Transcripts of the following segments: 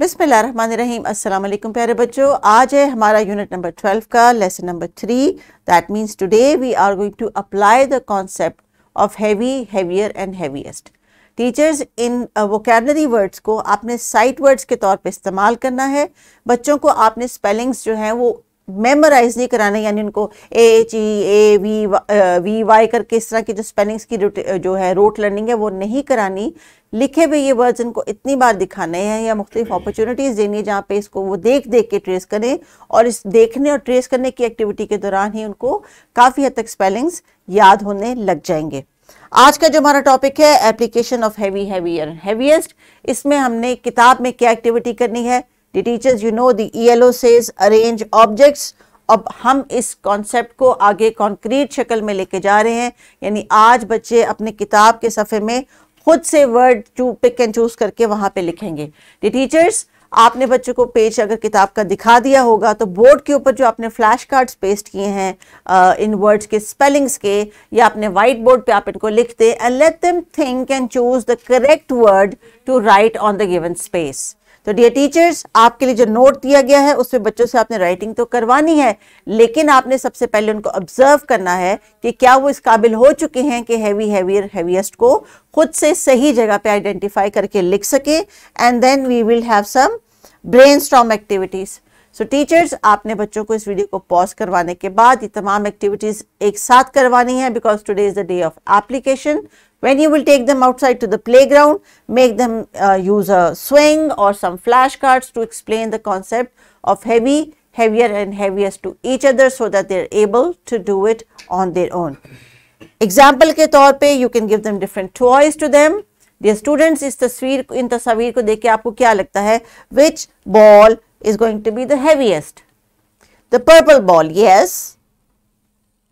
बिसमीम अस्सलाम प्यारे बच्चों आज है हमारा यूनिट नंबर ट्वेल्व का lesson number three that means today we are going to apply the concept of heavy heavier and heaviest teachers in vocabulary words को आपने साइट वर्ड्स के तौर पे इस्तेमाल करना है बच्चों को आपने स्पेलिंग्स जो हैं वो मेमोराइज नहीं कराना यानी उनको H E A V V Y करके इस तरह की जो स्पेलिंग्स की जो है रोट लर्निंग है वो नहीं करानी लिखे हुए ये वर्ड्स इनको इतनी बार दिखाने हैं या मुख्तलिफ अपॉर्चुनिटीज़ देनी है जहाँ पे इसको वो देख देख के ट्रेस करें और इस देखने और ट्रेस करने की एक्टिविटी के दौरान ही उनको काफ़ी हद तक स्पेलिंग्स याद होने लग जाएंगे आज का जो हमारा टॉपिक है application of heavy heavier heaviest इसमें हमने किताब में क्या एक्टिविटी करनी है the teachers you know the ELO says arrange objects अब हम इस कॉन्सेप्ट को आगे कॉन्क्रीट शक्ल में लेके जा रहे हैं यानी आज बच्चे अपने किताब के सफ़े में खुद से वर्ड चू पिक एंड चूज करके वहाँ पे लिखेंगे दी टीचर्स आपने बच्चों को पेज अगर किताब का दिखा दिया होगा तो बोर्ड के ऊपर जो आपने फ्लैश कार्ड्स पेस्ट किए हैं इन वर्ड्स के स्पेलिंग्स के या अपने वाइट बोर्ड पे आप इनको लिखते and let them think and choose the correct word to write on the given space तो डियर टीचर्स आपके लिए जो नोट दिया गया है उसमें बच्चों से आपने राइटिंग तो करवानी है लेकिन आपने सबसे पहले उनको ऑब्जर्व करना है कि क्या वो इस काबिल हो चुके हैं कि हैवी हैवियर हैवीएस्ट को खुद से सही जगह पे आइडेंटिफाई करके लिख सके and then we will have some brain storm activities so teachers आपने बच्चों को इस वीडियो को पॉज करवाने के बाद ये तमाम एक्टिविटीज़ एक साथ करवानी है because today is the day of application When you will take them outside to the playground, make them uh, use a swing or some flashcards to explain the concept of heavy, heavier and heaviest to each other so that they are able to do it on their own. Example ke तौर you can give them different toys to them. Dear students, is तस्वीर in तस्वीर को देख के आपको क्या लगता Which ball is going to be the heaviest? The purple ball, yes.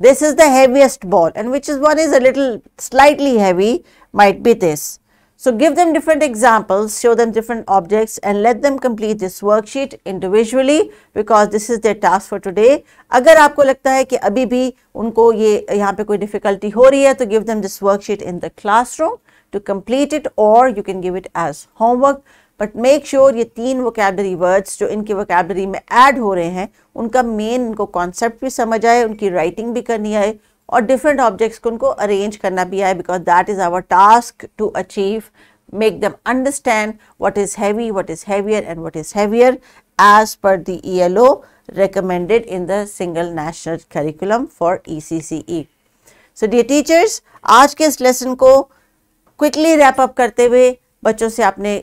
This is the heaviest ball and which is one is a little slightly heavy might be this. So give them different examples, show them different objects and let them complete this worksheet individually because this is their task for today. अगर आपको लगता है कि अभी भी उनको ये यहाँ पे कोई difficulty हो रही है तो give them this worksheet in the classroom to complete it or you can give it as homework. But make sure ये तीन वोकेबलरी वर्ड्स जो इनके वोकेबलरी में एड हो रहे हैं उनका मेन इनको कॉन्सेप्ट भी समझ आए उनकी राइटिंग भी करनी आए और डिफरेंट ऑब्जेक्ट्स को उनको अरेंज करना भी आए because that is our task to achieve make them understand what is heavy what is heavier and what is heavier as per the O recommended in the single national curriculum for E C C E so the teachers आज के इस lesson को quickly wrap up करते हुए बच्चों से आपने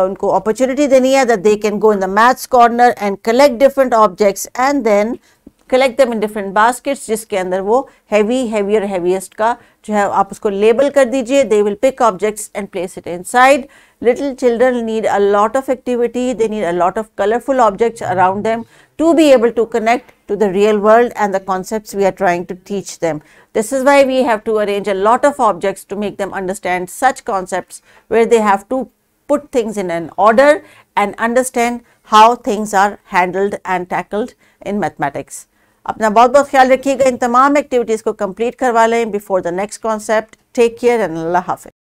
उनको अपॉर्चुनिटी देनी है that they can go in the maths corner and collect different objects and then collect them in different baskets जिसके अंदर वो heavy, heavier, heaviest का जो है आप उसको label कर दीजिए They will pick objects and place it inside. little children need a lot of activity they need a lot of colorful objects around them to be able to connect to the real world and the concepts we are trying to teach them this is why we have to arrange a lot of objects to make them understand such concepts where they have to put things in an order and understand how things are handled and tackled in mathematics अपना बहुत बहुत ख्याल रखिएगा इन तमाम activities को complete करवा लें before the next concept take care and अल्लाह हाफि